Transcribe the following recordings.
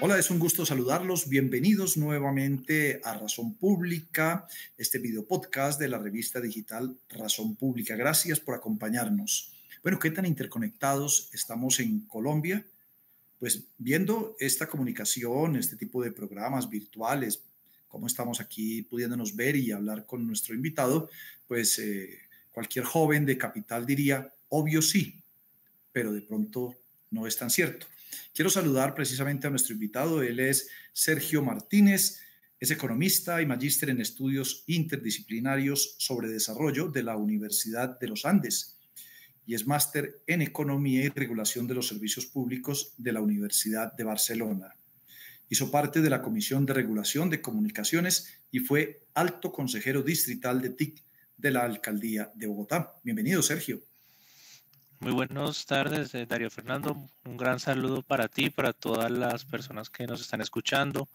Hola, es un gusto saludarlos. Bienvenidos nuevamente a Razón Pública, este video podcast de la revista digital Razón Pública. Gracias por acompañarnos. Bueno, ¿qué tan interconectados estamos en Colombia? Pues viendo esta comunicación, este tipo de programas virtuales, cómo estamos aquí pudiéndonos ver y hablar con nuestro invitado, pues eh, cualquier joven de capital diría, obvio sí, pero de pronto no es tan cierto. Quiero saludar precisamente a nuestro invitado. Él es Sergio Martínez, es economista y magíster en estudios interdisciplinarios sobre desarrollo de la Universidad de los Andes y es máster en economía y regulación de los servicios públicos de la Universidad de Barcelona. Hizo parte de la Comisión de Regulación de Comunicaciones y fue alto consejero distrital de TIC de la Alcaldía de Bogotá. Bienvenido, Sergio. Muy buenas tardes, eh, Darío Fernando. Un gran saludo para ti, para todas las personas que nos están escuchando,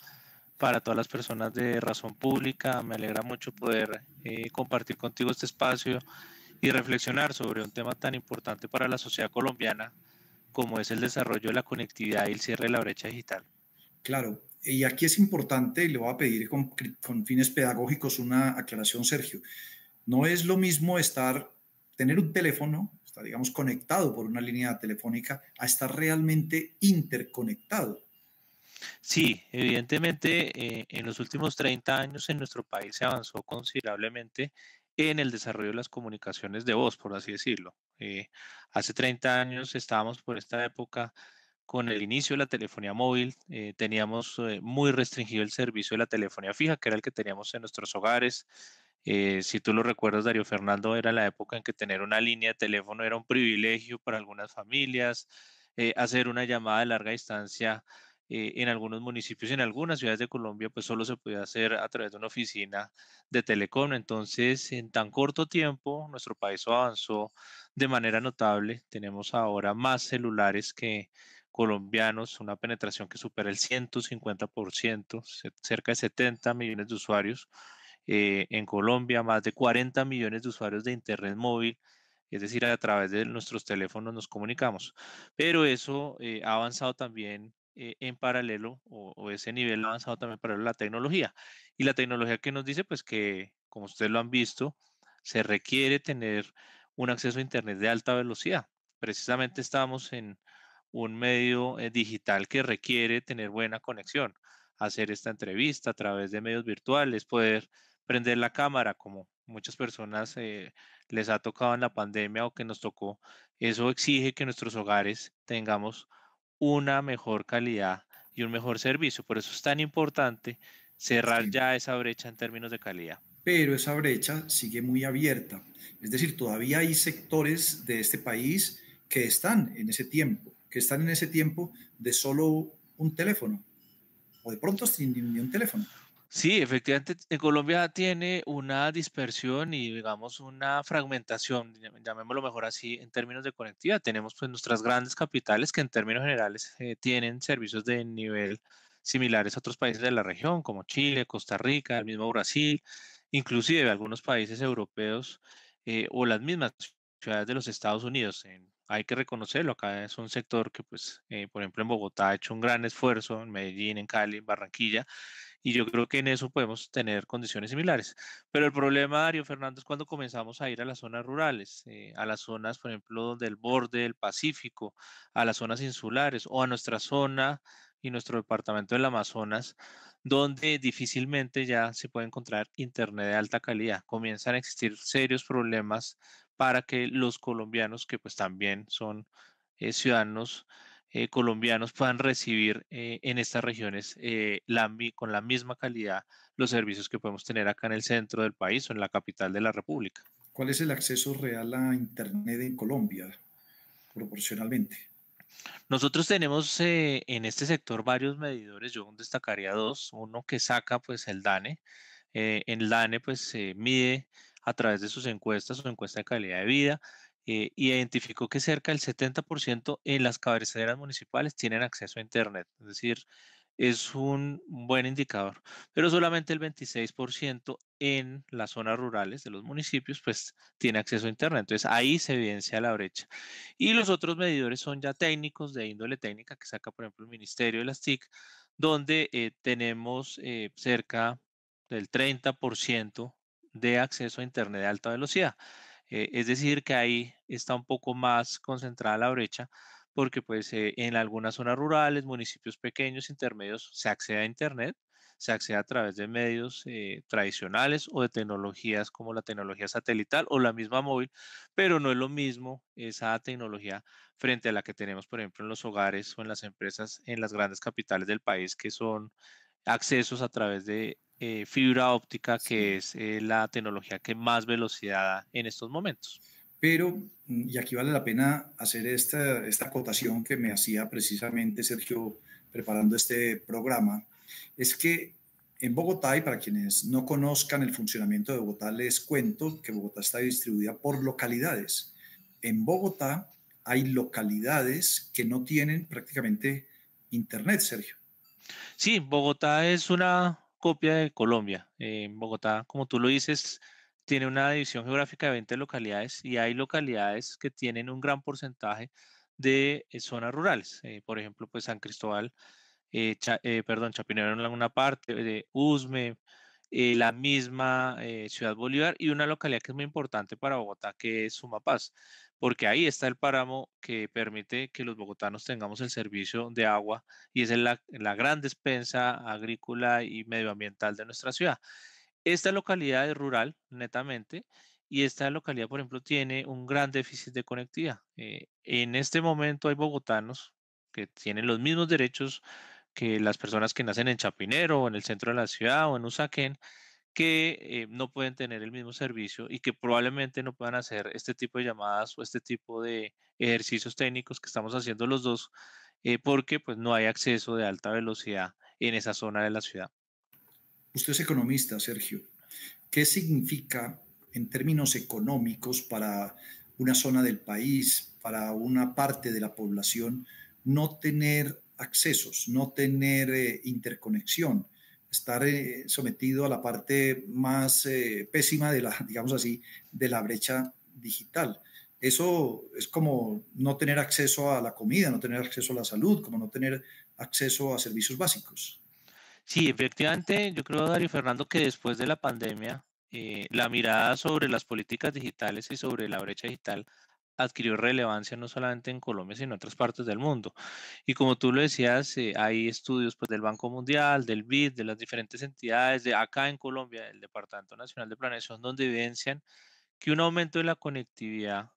para todas las personas de Razón Pública. Me alegra mucho poder eh, compartir contigo este espacio y reflexionar sobre un tema tan importante para la sociedad colombiana como es el desarrollo de la conectividad y el cierre de la brecha digital. Claro, y aquí es importante, y le voy a pedir con, con, fines pedagógicos una aclaración, Sergio. No es lo mismo estar, tener un teléfono digamos, conectado por una línea telefónica a estar realmente interconectado. Sí, evidentemente eh, en los últimos 30 años en nuestro país se avanzó considerablemente en el desarrollo de las comunicaciones de voz, por así decirlo. Eh, hace 30 años estábamos por esta época con el inicio de la telefonía móvil, eh, teníamos muy restringido el servicio de la telefonía fija, que era el que teníamos en nuestros hogares. Eh, si tú lo recuerdas, Darío Fernando era la época en que tener una línea de teléfono era un privilegio para algunas familias, eh, hacer una llamada de larga distancia eh, en algunos municipios, en algunas ciudades de Colombia, pues solo se podía hacer a través de una oficina de telecom. Entonces, en tan corto tiempo, nuestro país avanzó de manera notable. Tenemos ahora más celulares que colombianos, una penetración que supera el 150%, cerca de 70 millones de usuarios eh, en Colombia, más de 40 millones de usuarios de Internet móvil, es decir, a través de nuestros teléfonos nos comunicamos. Pero eso eh, ha avanzado también eh, en paralelo, o, o, ese nivel ha avanzado también en paralelo la tecnología. Y la tecnología que nos dice, pues que, como ustedes lo han visto, se requiere tener un acceso a Internet de alta velocidad. Precisamente estamos en un medio digital que requiere tener buena conexión, hacer esta entrevista a través de medios virtuales, poder prender la cámara, como muchas personas eh, les ha tocado en la pandemia o que nos tocó, eso exige que nuestros hogares tengamos una mejor calidad y un mejor servicio. Por eso es tan importante cerrar ya esa brecha en términos de calidad. Pero esa brecha sigue muy abierta. Es decir, todavía hay sectores de este país que están en ese tiempo, que están en ese tiempo de solo un teléfono, o de pronto sin ni un teléfono. Sí, efectivamente, en Colombia tiene una dispersión y digamos una fragmentación, llamémoslo mejor así, en términos de conectividad. Tenemos pues nuestras grandes capitales que en términos generales eh, tienen servicios de nivel similares a otros países de la región, como Chile, Costa Rica, el mismo Brasil, inclusive algunos países europeos eh, o las mismas ciudades de los Estados Unidos. hay que reconocerlo, acá es un sector que, pues, eh, por ejemplo, en Bogotá ha hecho un gran esfuerzo, en Medellín, en Cali, en Barranquilla, y yo creo que en eso podemos tener condiciones similares. Pero el problema, Darío Fernando, es cuando comenzamos a ir a las zonas rurales, eh, a las zonas, por ejemplo, del borde del Pacífico, a las zonas insulares o a nuestra zona y nuestro departamento del Amazonas, donde difícilmente ya se puede encontrar internet de alta calidad. Comienzan a existir serios problemas para que los colombianos, que pues también son eh, ciudadanos eh, colombianos puedan recibir eh, en estas regiones eh, con la misma calidad los servicios que podemos tener acá en el centro del país o en la capital de la República. ¿Cuál es el acceso real a Internet en Colombia proporcionalmente? Nosotros tenemos eh, en este sector varios medidores, yo destacaría dos, uno que saca pues el DANE, en el DANE pues se mide a través de sus encuestas, su encuesta de calidad de vida, eh, y identificó que cerca del 70% en las cabeceras municipales tienen acceso a Internet, es decir, es un buen indicador, pero solamente el 26% en las zonas rurales de los municipios pues tiene acceso a Internet, entonces ahí se evidencia la brecha. Y los otros medidores son ya técnicos de índole técnica que saca por ejemplo el Ministerio de las TIC, donde eh, tenemos eh, cerca del 30% de acceso a Internet de alta velocidad. Eh, es decir, que ahí está un poco más concentrada la brecha porque pues eh, en algunas zonas rurales, municipios pequeños, intermedios, se accede a Internet, se accede a través de medios eh, tradicionales o de tecnologías como la tecnología satelital o la misma móvil, pero no es lo mismo esa tecnología frente a la que tenemos, por ejemplo, en los hogares o en las empresas en las grandes capitales del país, que son accesos a través de eh, fibra óptica, que es eh, la tecnología que más velocidad da en estos momentos. Pero, mm, y aquí vale la pena hacer esta, esta acotación que me hacía precisamente Sergio preparando este programa, es que en Bogotá, y para quienes no conozcan el funcionamiento de Bogotá, les cuento que Bogotá está distribuida por localidades. En Bogotá hay localidades que no tienen prácticamente internet, Sergio. Sí, Bogotá es una copia de Colombia. Eh, en Bogotá, como tú lo dices, tiene una división geográfica de 20 localidades y hay localidades que tienen un gran porcentaje de eh, zonas rurales. Eh, por ejemplo, pues San Cristóbal, perdón, Chapinero en alguna parte, de Usme, la misma Ciudad Bolívar y una localidad que es muy importante para Bogotá, que es Sumapaz porque ahí está el páramo que permite que los bogotanos tengamos el servicio de agua y es la, gran despensa agrícola y medioambiental de nuestra ciudad. Esta localidad es rural, netamente, y esta localidad, por ejemplo, tiene un gran déficit de conectividad. Eh, en este momento hay bogotanos que tienen los mismos derechos que las personas que nacen en Chapinero, o en el centro de la ciudad, o en Usaquén, que eh, no pueden tener el mismo servicio y que probablemente no puedan hacer este tipo de llamadas o este tipo de ejercicios técnicos que estamos haciendo los dos eh, porque pues no hay acceso de alta velocidad en esa zona de la ciudad. Usted es economista, Sergio. ¿Qué significa en términos económicos para una zona del país, para una parte de la población, no tener accesos, no tener eh, interconexión? estar eh, sometido a la parte más eh, pésima de la, digamos así, de la brecha digital. Eso es como no tener acceso a la comida, no tener acceso a la salud, como no tener acceso a servicios básicos. Sí, efectivamente, yo creo, Darío Fernando, que después de la pandemia, eh, la mirada sobre las políticas digitales y sobre la brecha digital adquirió relevancia no solamente en Colombia, sino en otras partes del mundo. Y como tú lo decías, eh, hay estudios pues, del Banco Mundial, del BID, de las diferentes entidades, de acá en Colombia, del Departamento Nacional de Planeación, donde evidencian que un aumento de la conectividad,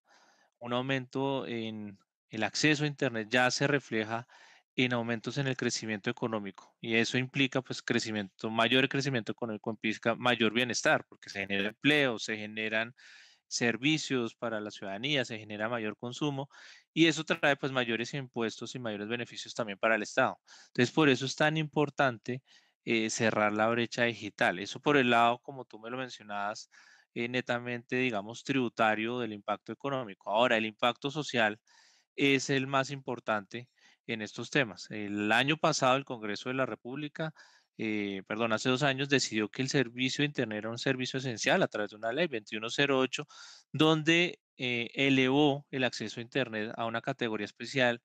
un aumento en el acceso a Internet ya se refleja en aumentos en el crecimiento económico y eso implica pues crecimiento, mayor crecimiento económico implica mayor bienestar porque se genera empleo, se generan servicios para la ciudadanía, se genera mayor consumo y eso trae pues mayores impuestos y mayores beneficios también para el Estado. Entonces, por eso es tan importante eh, cerrar la brecha digital. Eso por el lado, como tú me lo mencionabas, eh, netamente, digamos, tributario del impacto económico. Ahora, el impacto social es el más importante en estos temas. El año pasado el Congreso de la República eh, perdón, hace dos años decidió que el servicio de Internet era un servicio esencial a través de una ley 2108, donde eh, elevó el acceso a Internet a una categoría especial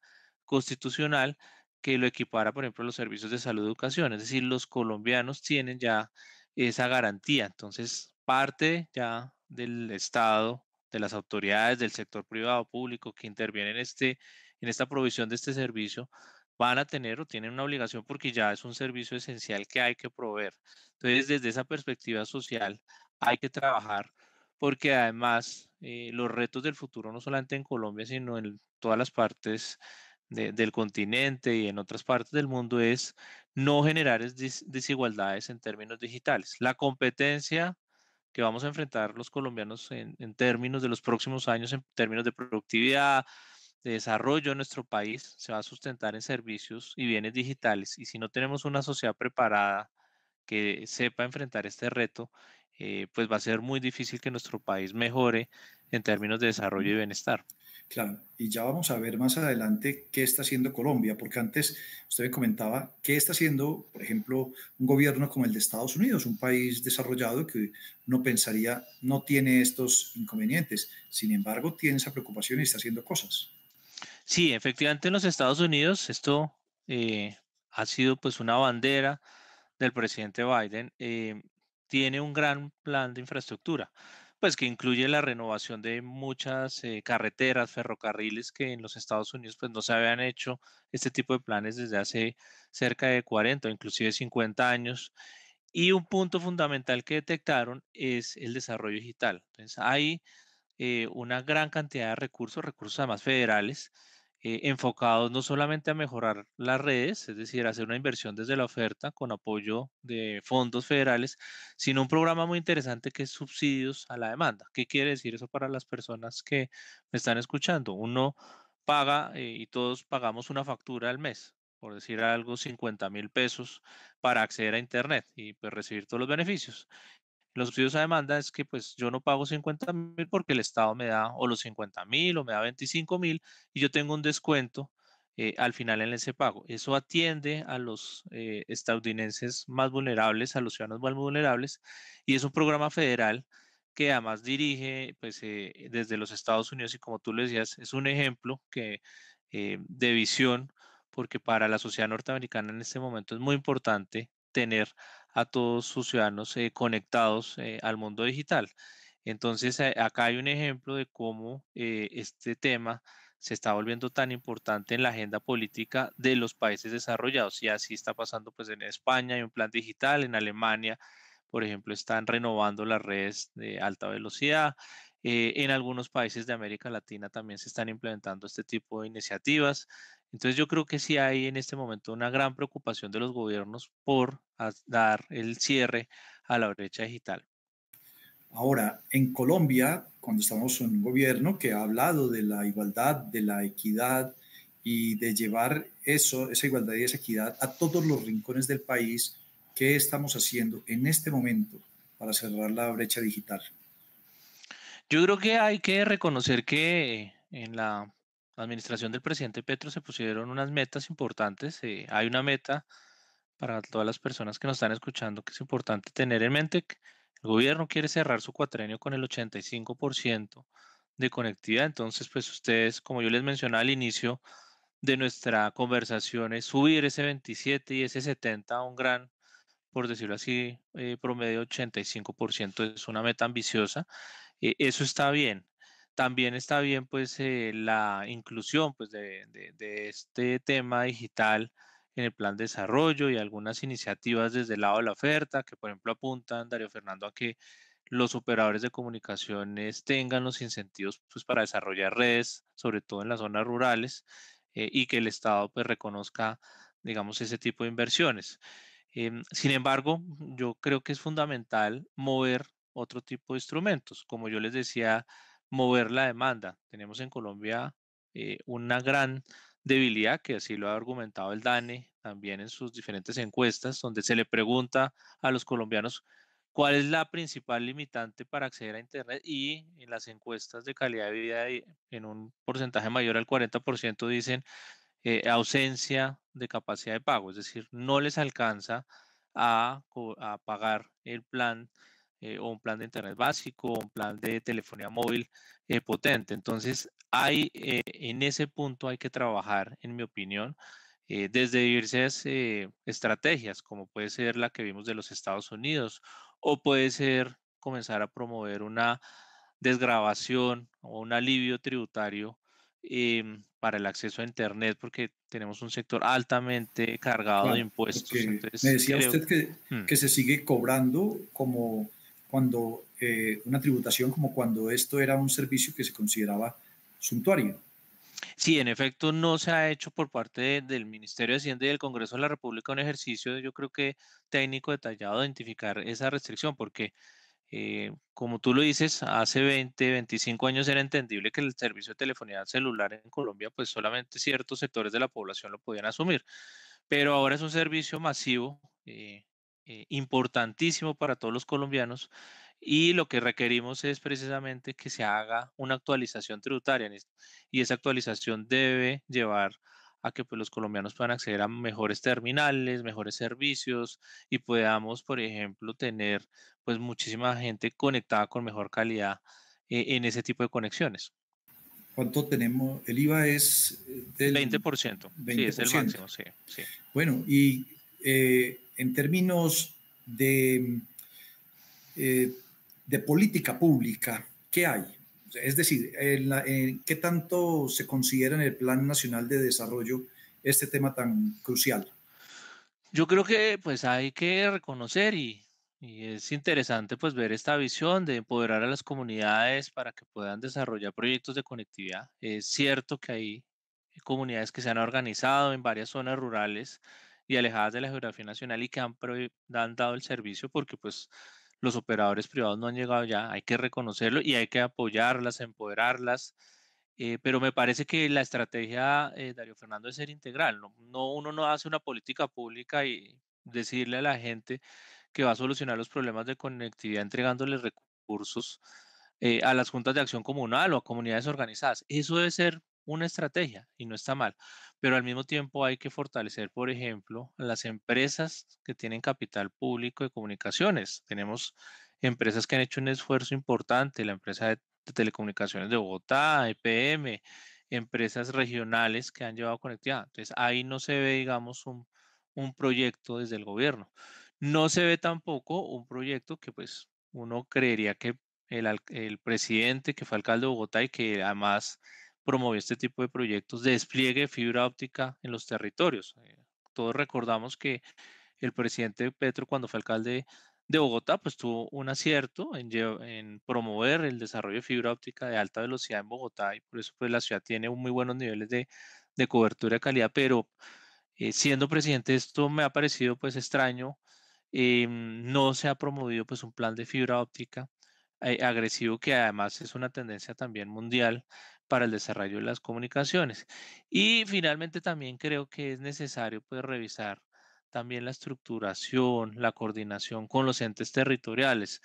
constitucional que lo equipara, por ejemplo, a los servicios de salud y educación. Es decir, los colombianos tienen ya esa garantía. Entonces, parte ya del Estado, de las autoridades, del sector privado, público que interviene este, en esta provisión de este servicio, van a tener o tienen una obligación porque ya es un servicio esencial que hay que proveer. Entonces, desde esa perspectiva social, hay que trabajar porque además eh, los retos del futuro, no solamente en Colombia, sino en todas las partes del continente y en otras partes del mundo, es no generar desigualdades en términos digitales. La competencia que vamos a enfrentar los colombianos en, en términos de los próximos años, en términos de productividad, de desarrollo de nuestro país se va a sustentar en servicios y bienes digitales. Y si no tenemos una sociedad preparada que sepa enfrentar este reto, eh, pues va a ser muy difícil que nuestro país mejore en términos de desarrollo y bienestar. Claro, y ya vamos a ver más adelante qué está haciendo Colombia, porque antes usted me comentaba qué está haciendo, por ejemplo, un gobierno como el de Estados Unidos, un país desarrollado que no pensaría no tiene estos inconvenientes, sin embargo tiene esa preocupación y está haciendo cosas. Sí, efectivamente en los Estados Unidos esto eh, ha sido pues una bandera del presidente Biden. Eh, tiene un gran plan de infraestructura, pues que incluye la renovación de muchas eh, carreteras, ferrocarriles que en los Estados Unidos pues no se habían hecho este tipo de planes desde hace cerca de 40 o inclusive 50 años. Y un punto fundamental que detectaron es el desarrollo digital. Entonces hay una gran cantidad de recursos, recursos además federales, eh, enfocados no solamente a mejorar las redes, es decir, hacer una inversión desde la oferta con apoyo de fondos federales, sino un programa muy interesante que es subsidios a la demanda. ¿Qué quiere decir eso para las personas que me están escuchando? Uno paga eh, y todos pagamos una factura al mes, por decir algo, 50 mil pesos para acceder a Internet y pues, recibir todos los beneficios. Los subsidios a demanda es que pues yo no pago 50 mil porque el Estado me da o los 50 mil o me da 25 mil y yo tengo un descuento eh, al final en ese pago. Eso atiende a los eh, estadounidenses más vulnerables, a los ciudadanos más vulnerables y es un programa federal que además dirige pues, eh, desde los Estados Unidos y como tú le decías, es un ejemplo que, de visión porque para la sociedad norteamericana en este momento es muy importante tener a todos sus ciudadanos eh, conectados eh, al mundo digital. Entonces, eh, acá hay un ejemplo de cómo este tema se está volviendo tan importante en la agenda política de los países desarrollados. Y así está pasando pues en España, hay un plan digital, en Alemania, por ejemplo, están renovando las redes de alta velocidad, eh, en algunos países de América Latina también se están implementando este tipo de iniciativas. Entonces yo creo que sí hay en este momento una gran preocupación de los gobiernos por dar el cierre a la brecha digital. Ahora, en Colombia, cuando estamos en un gobierno que ha hablado de la igualdad, de la equidad y de llevar eso, esa igualdad y esa equidad a todos los rincones del país, ¿qué estamos haciendo en este momento para cerrar la brecha digital? Yo creo que hay que reconocer que en la administración del presidente Petro se pusieron unas metas importantes. Eh, hay una meta para todas las personas que nos están escuchando que es importante tener en mente. Que el gobierno quiere cerrar su cuatrenio con el 85% de conectividad. Entonces, pues ustedes, como yo les mencionaba al inicio de nuestra conversación, es subir ese 27 y ese 70 a un gran, por decirlo así, eh, promedio 85%. Es una meta ambiciosa e, eso está bien. También está bien pues eh, la inclusión pues, de, este tema digital en el plan de desarrollo y algunas iniciativas desde el lado de la oferta que por ejemplo apuntan, Darío Fernando, a que los operadores de comunicaciones tengan los incentivos pues, para desarrollar redes, sobre todo en las zonas rurales, eh, y que el Estado pues, reconozca, digamos, ese tipo de inversiones. Em, sin embargo, yo creo que es fundamental mover otro tipo de instrumentos. Como yo les decía, mover la demanda. Tenemos en Colombia eh, una gran debilidad, que así lo ha argumentado el DANE también en sus diferentes encuestas, donde se le pregunta a los colombianos cuál es la principal limitante para acceder a Internet y en las encuestas de calidad de vida en un porcentaje mayor al 40% dicen eh, ausencia de capacidad de pago, es decir, no les alcanza a, a pagar el plan eh, o un plan de Internet básico o un plan de telefonía móvil eh, potente. Entonces, hay, eh, en ese punto hay que trabajar, en mi opinión, desde diversas estrategias, como puede ser la que vimos de los Estados Unidos, o puede ser comenzar a promover una desgrabación o un alivio tributario em, para el acceso a Internet, porque tenemos un sector altamente cargado de impuestos. me decía usted que, hmm. que, se sigue cobrando como cuando eh, una tributación como cuando esto era un servicio que se consideraba suntuario. Sí, en efecto, no se ha hecho por parte del Ministerio de Hacienda y del Congreso de la República un ejercicio, yo creo que técnico detallado, de identificar esa restricción, porque eh, como tú lo dices, hace 20, 25 años era entendible que el servicio de telefonía celular en Colombia, pues solamente ciertos sectores de la población lo podían asumir, pero ahora es un servicio masivo eh, eh, importantísimo para todos los colombianos y lo que requerimos es precisamente que se haga una actualización tributaria y esa actualización debe llevar a que pues, los colombianos puedan acceder a mejores terminales, mejores servicios y podamos, por ejemplo, tener pues muchísima gente conectada con mejor calidad eh, en ese tipo de conexiones. ¿Cuánto tenemos? El IVA es eh, del 20%. 20%. Sí, es el máximo, sí. Bueno, y eh, en términos de, eh, de política pública, ¿qué hay? Es decir, en ¿qué tanto se considera en el Plan Nacional de Desarrollo este tema tan crucial? Yo creo que pues hay que reconocer y, es interesante pues ver esta visión de empoderar a las comunidades para que puedan desarrollar proyectos de conectividad. Es cierto que hay comunidades que se han organizado en varias zonas rurales y alejadas de la geografía nacional y que han, han dado el servicio porque pues los operadores privados no han llegado ya, hay que reconocerlo y hay que apoyarlas, empoderarlas, eh, pero me parece que la estrategia, eh, Darío Fernando, es ser integral, ¿no? no uno no hace una política pública y decirle a la gente que va a solucionar los problemas de conectividad entregándoles recursos eh, a las juntas de acción comunal o a comunidades organizadas. Eso debe ser una estrategia y no está mal, pero al mismo tiempo hay que fortalecer, por ejemplo, las empresas que tienen capital público de comunicaciones. Tenemos empresas que han hecho un esfuerzo importante, la empresa de telecomunicaciones de Bogotá, EPM, empresas regionales que han llevado conectividad. Entonces ahí no se ve, digamos, un, un proyecto desde el gobierno. No se ve tampoco un proyecto que pues uno creería que el, el presidente que fue alcalde de Bogotá y que además promovió este tipo de proyectos de despliegue de fibra óptica en los territorios. Eh, todos recordamos que el presidente Petro, cuando fue alcalde de Bogotá, pues tuvo un acierto en, promover el desarrollo de fibra óptica de alta velocidad en Bogotá y por eso pues la ciudad tiene muy buenos niveles de, cobertura y calidad, pero eh, siendo presidente esto me ha parecido pues extraño, em, no se ha promovido pues un plan de fibra óptica eh, agresivo que además es una tendencia también mundial para el desarrollo de las comunicaciones. Y finalmente también creo que es necesario pues, revisar también la estructuración, la coordinación con los entes territoriales.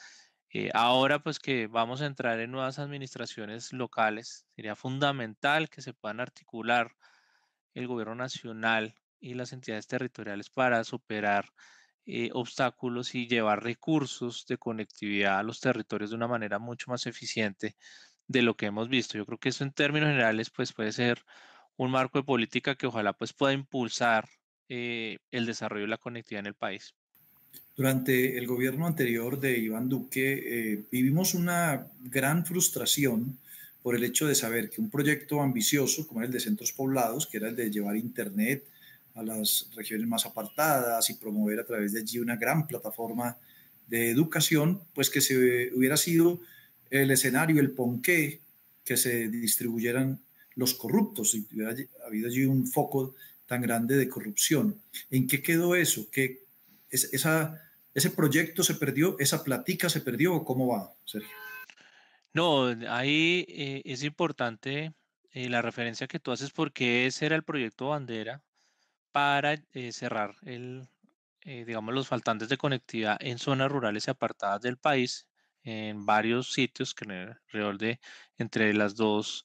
Eh, ahora pues que vamos a entrar en nuevas administraciones locales, sería fundamental que se puedan articular el gobierno nacional y las entidades territoriales para superar eh, obstáculos y llevar recursos de conectividad a los territorios de una manera mucho más eficiente de lo que hemos visto. Yo creo que eso en términos generales pues puede ser un marco de política que ojalá pues pueda impulsar eh, el desarrollo de la conectividad en el país. Durante el gobierno anterior de Iván Duque eh, vivimos una gran frustración por el hecho de saber que un proyecto ambicioso como el de centros poblados, que era el de llevar Internet a las regiones más apartadas y promover a través de allí una gran plataforma de educación, pues que se hubiera sido el escenario, el ponqué que se distribuyeran los corruptos, si hubiera habido allí un foco tan grande de corrupción. ¿En qué quedó eso? ¿Qué, ¿Ese proyecto se perdió? ¿Esa plática se perdió? ¿Cómo va, Sergio? No, ahí eh, es importante eh, la referencia que tú haces porque ese era el proyecto bandera para eh, cerrar el, digamos, los faltantes de conectividad en zonas rurales y apartadas del país en varios sitios que en el alrededor de entre las dos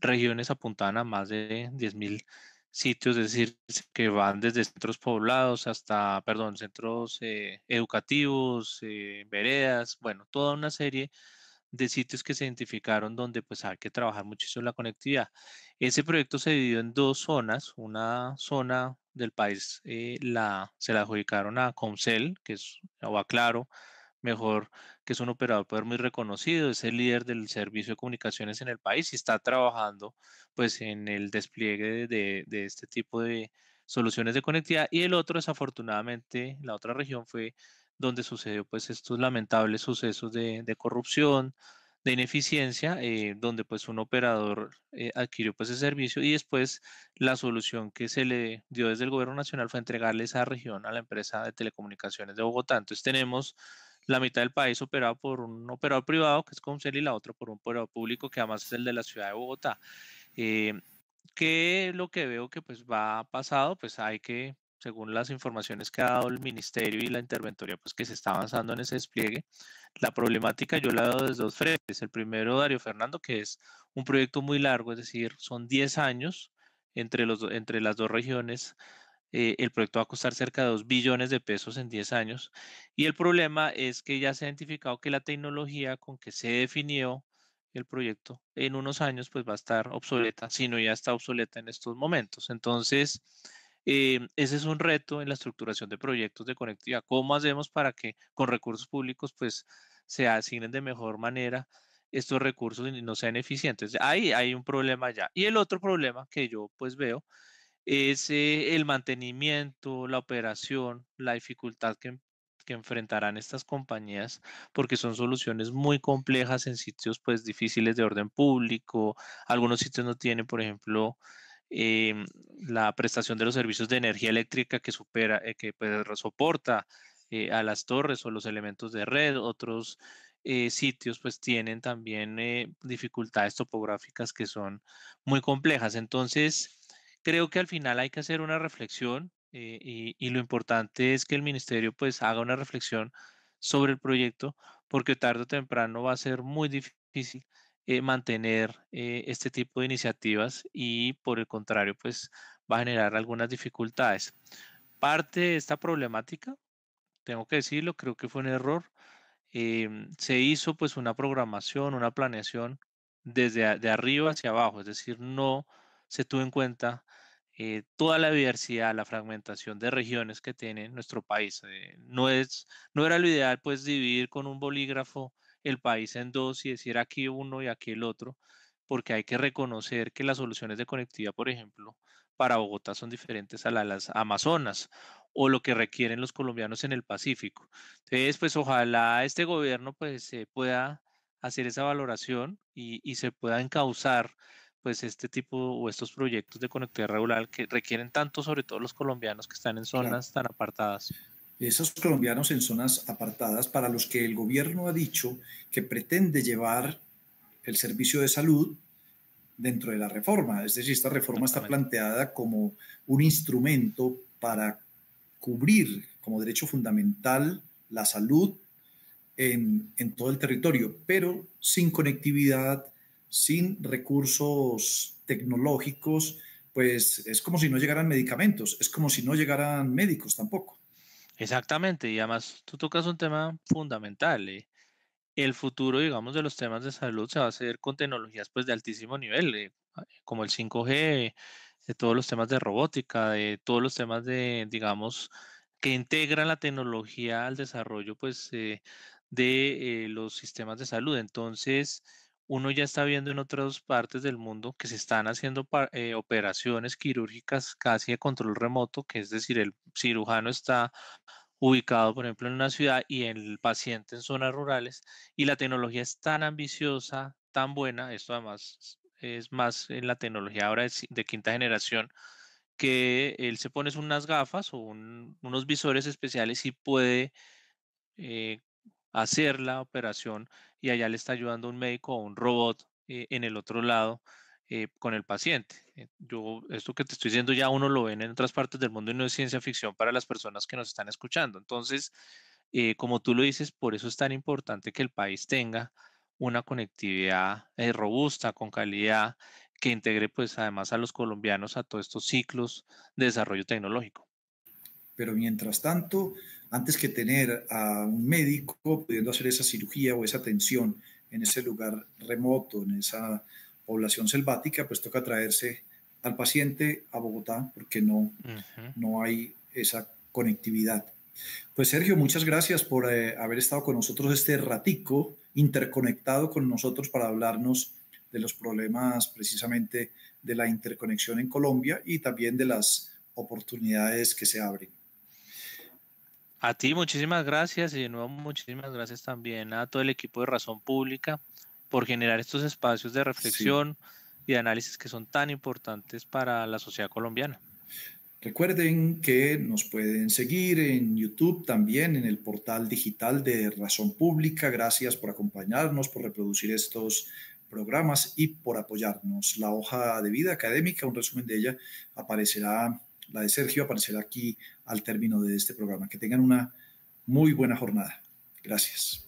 regiones apuntaban a más de 10.000 sitios, es decir, que van desde centros poblados hasta, perdón, centros eh, educativos, eh, veredas, bueno, toda una serie de sitios que se identificaron donde pues hay que trabajar muchísimo la conectividad. Ese proyecto se dividió en dos zonas, una zona del país eh, la, se la adjudicaron a Comcel, que es Agua Claro, mejor, que es un operador muy reconocido, es el líder del servicio de comunicaciones en el país y está trabajando pues en el despliegue de, de este tipo de soluciones de conectividad. Y el otro, desafortunadamente, la otra región fue donde sucedió pues estos lamentables sucesos de, de corrupción, de ineficiencia, eh, donde pues un operador eh, adquirió pues ese servicio y después la solución que se le dio desde el gobierno nacional fue entregarle esa región a la empresa de telecomunicaciones de Bogotá. Entonces tenemos la mitad del país operado por un operador privado, que es Comcel, y la otra por un operador público, que además es el de la ciudad de Bogotá. Eh, em, que lo que veo que pues va pasado, pues hay que, según las informaciones que ha dado el ministerio y la interventoría, pues que se está avanzando en ese despliegue. La problemática yo la veo desde dos frentes. El primero, Dario Fernando, que es un proyecto muy largo, es decir, son 10 años entre, los, entre las dos regiones eh, el proyecto va a costar cerca de 2 billones de pesos en 10 años. Y el problema es que ya se ha identificado que la tecnología con que se definió el proyecto en unos años pues va a estar obsoleta, si no ya está obsoleta en estos momentos. Entonces, eh, ese es un reto en la estructuración de proyectos de conectividad. ¿Cómo hacemos para que con recursos públicos pues se asignen de mejor manera estos recursos y no sean eficientes? Ahí hay un problema ya. Y el otro problema que yo pues veo es eh, el mantenimiento, la operación, la dificultad que, enfrentarán estas compañías, porque son soluciones muy complejas en sitios pues difíciles de orden público. Algunos sitios no tienen, por ejemplo, em, la prestación de los servicios de energía eléctrica que supera, eh, que pues, soporta eh, a las torres o los elementos de red, otros sitios pues tienen también dificultades topográficas que son muy complejas. Entonces, creo que al final hay que hacer una reflexión eh, y, lo importante es que el ministerio pues haga una reflexión sobre el proyecto porque tarde o temprano va a ser muy difícil eh, mantener eh, este tipo de iniciativas y por el contrario pues va a generar algunas dificultades. Parte de esta problemática, tengo que decirlo, creo que fue un error. Em, se hizo pues una programación, una planeación desde de arriba hacia abajo, es decir, no se tuvo en cuenta eh, toda la diversidad, la fragmentación de regiones que tiene nuestro país. Eh, no, es, no era lo ideal pues dividir con un bolígrafo el país en dos y decir aquí uno y aquí el otro, porque hay que reconocer que las soluciones de conectividad, por ejemplo, para Bogotá son diferentes a las Amazonas o lo que requieren los colombianos en el Pacífico. Entonces, pues ojalá este gobierno pues se pueda hacer esa valoración y se pueda encauzar pues este tipo o estos proyectos de conectividad regular que requieren tanto, sobre todo los colombianos que están en zonas tan apartadas. Esos colombianos en zonas apartadas para los que el gobierno ha dicho que pretende llevar el servicio de salud dentro de la reforma. Es decir, esta reforma está planteada como un instrumento para cubrir como derecho fundamental la salud en, en, todo el territorio, pero sin conectividad, sin recursos tecnológicos, pues es como si no llegaran medicamentos, es como si no llegaran médicos tampoco. Exactamente, y además tú tocas un tema fundamental. Eh. El futuro, digamos, de los temas de salud se va a hacer con tecnologías pues, de altísimo nivel, eh, como el 5G, de todos los temas de robótica, de todos los temas de, digamos, que integran la tecnología al desarrollo pues, eh, de los sistemas de salud. Entonces, uno ya está viendo en otras partes del mundo que se están haciendo eh, operaciones quirúrgicas casi a control remoto, que es decir, el cirujano está ubicado, por ejemplo, en una ciudad y el paciente en zonas rurales, y la tecnología es tan ambiciosa, tan buena, esto además es más en la tecnología ahora de, quinta generación, que él se pone unas gafas o unos visores especiales y puede eh, hacer la operación y allá le está ayudando un médico o un robot eh, en el otro lado eh, con el paciente. Eh, yo, esto que te estoy diciendo ya uno lo ven en otras partes del mundo y no es ciencia ficción para las personas que nos están escuchando. Entonces, como tú lo dices, por eso es tan importante que el país tenga una conectividad robusta, con calidad, que integre pues además a los colombianos a todos estos ciclos de desarrollo tecnológico. Pero mientras tanto, antes que tener a un médico pudiendo hacer esa cirugía o esa atención en ese lugar remoto, en esa población selvática, pues toca traerse al paciente a Bogotá porque no, no hay esa conectividad. Pues Sergio, muchas gracias por eh, haber estado con nosotros este ratico, interconectado con nosotros para hablarnos de los problemas precisamente de la interconexión en Colombia y también de las oportunidades que se abren. A ti muchísimas gracias y de nuevo muchísimas gracias también a todo el equipo de Razón Pública por generar estos espacios de reflexión y de análisis que son tan importantes para la sociedad colombiana. Recuerden que nos pueden seguir en YouTube también, en el portal digital de Razón Pública. Gracias por acompañarnos, por reproducir estos programas y por apoyarnos. La hoja de vida académica, un resumen de ella, aparecerá la de Sergio aparecerá aquí al término de este programa. Que tengan una muy buena jornada. Gracias.